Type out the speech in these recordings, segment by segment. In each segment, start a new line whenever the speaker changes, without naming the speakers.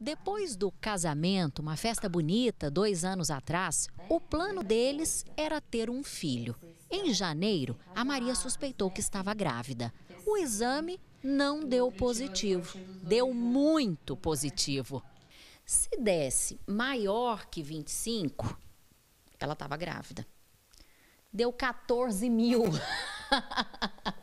Depois do casamento, uma festa bonita, dois anos atrás, o plano deles era ter um filho. Em janeiro, a Maria suspeitou que estava grávida. O exame não deu positivo, deu muito positivo. Se desse maior que 25, ela estava grávida. Deu 14 mil.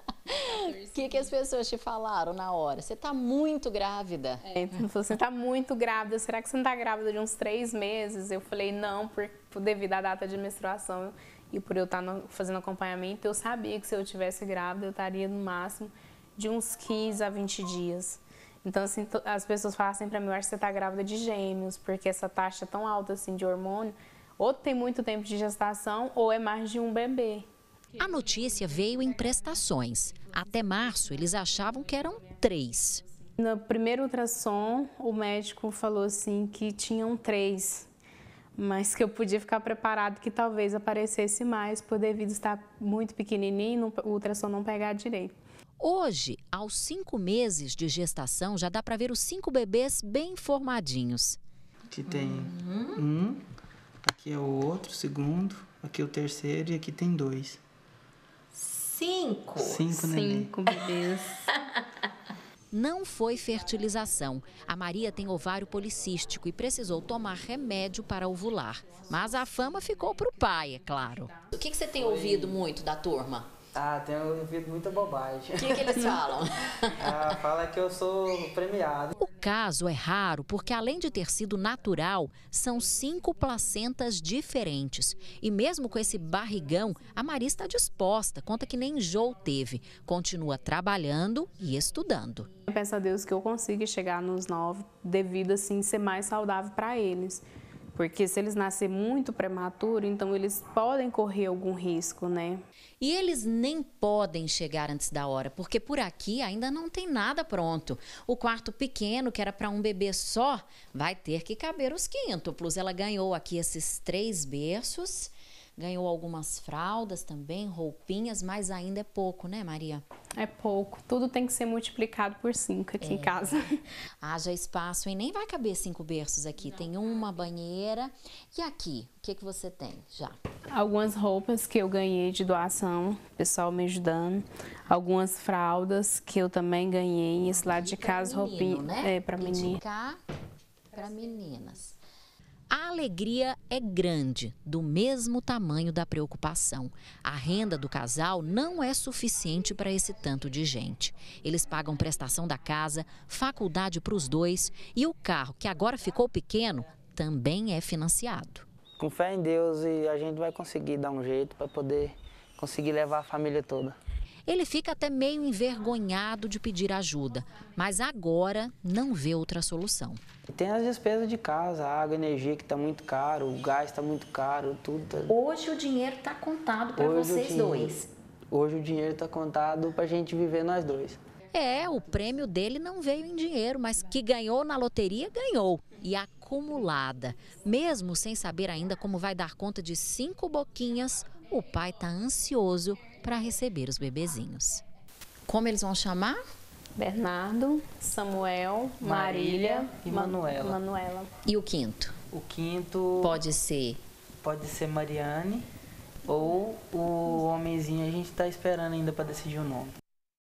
que, que as pessoas te falaram na hora? Você está muito grávida. É, então, você está muito grávida. Será que você não está grávida de uns três meses? Eu falei, não, por, por devido à data de menstruação e por eu estar tá fazendo acompanhamento, eu sabia que se eu tivesse grávida, eu estaria no máximo de uns 15 a 20 dias. Então, assim, as pessoas falam assim pra mim, eu acho que você tá grávida de gêmeos, porque essa taxa tão alta, assim, de hormônio, ou tem muito tempo de gestação, ou é mais de um bebê. A notícia veio em
prestações.
Até março, eles achavam que eram três. No primeiro ultrassom, o médico falou assim que tinham três, mas que eu podia ficar preparado que talvez aparecesse mais, por devido estar muito pequenininho, o ultrassom não pegar direito. Hoje,
aos cinco meses de gestação, já dá para ver os cinco bebês bem formadinhos. Aqui tem uhum.
um, aqui é o outro, o segundo, aqui é o terceiro e aqui tem dois.
Cinco. Cinco, Cinco bebês. Não foi fertilização. A Maria tem ovário policístico e precisou tomar remédio para ovular. Mas a fama ficou para o pai, é claro. O que,
que você tem ouvido
muito da turma? Ah, tenho ouvido muita
bobagem. O que, que, eles falam? ah, fala que eu sou premiado. O
caso é raro porque, além de ter sido natural, são cinco placentas diferentes. E mesmo com esse barrigão, a Maria está disposta, conta que nem Joe teve. Continua trabalhando e estudando.
Eu peço a Deus que eu consiga chegar nos nove, devido assim ser mais saudável para eles porque se eles nascerem muito prematuro, então eles podem correr algum risco, né? E eles nem podem chegar
antes da hora, porque por aqui ainda não tem nada pronto. O quarto pequeno, que era para um bebê só, vai ter que caber os quíntuplos. Ela ganhou aqui esses três berços ganhou algumas fraldas também, roupinhas, mas ainda é pouco, né, Maria? É pouco. Tudo tem que ser multiplicado por cinco aqui é. em casa. Haja espaço, e nem vai caber cinco berços aqui. Não. Tem uma banheira. E aqui, o que, que você tem já?
Algumas roupas que eu ganhei de doação, pessoal me ajudando. Algumas fraldas que eu também ganhei. Esse lado de casa, roupinha. Né? É, para menino.
Para meninas.
A alegria é grande, do
mesmo tamanho da preocupação. A renda do casal não é suficiente para esse tanto de gente. Eles pagam prestação da casa, faculdade para os dois e o carro, que agora ficou pequeno, também é financiado.
Com fé em Deus e a gente vai conseguir dar um jeito para poder conseguir levar a família toda.
Ele fica até meio envergonhado de pedir ajuda, mas agora não vê outra solução.
Tem as despesas de casa, a água, a energia que está muito caro, o gás está muito caro, tudo. Tá... Hoje
o dinheiro está contado para vocês dinheiro, dois.
Hoje o dinheiro está contado para a gente viver nós dois.
É, o prêmio dele não veio em dinheiro, mas que ganhou na loteria, ganhou. E acumulada. Mesmo sem saber ainda como vai dar conta de cinco boquinhas, o pai está ansioso para receber os bebezinhos. Como eles vão chamar? Bernardo, Samuel, Marília, Marília e Manuela.
Manuela. E o quinto? O quinto pode ser pode ser Mariane ou o homenzinho a gente está esperando ainda para decidir o nome.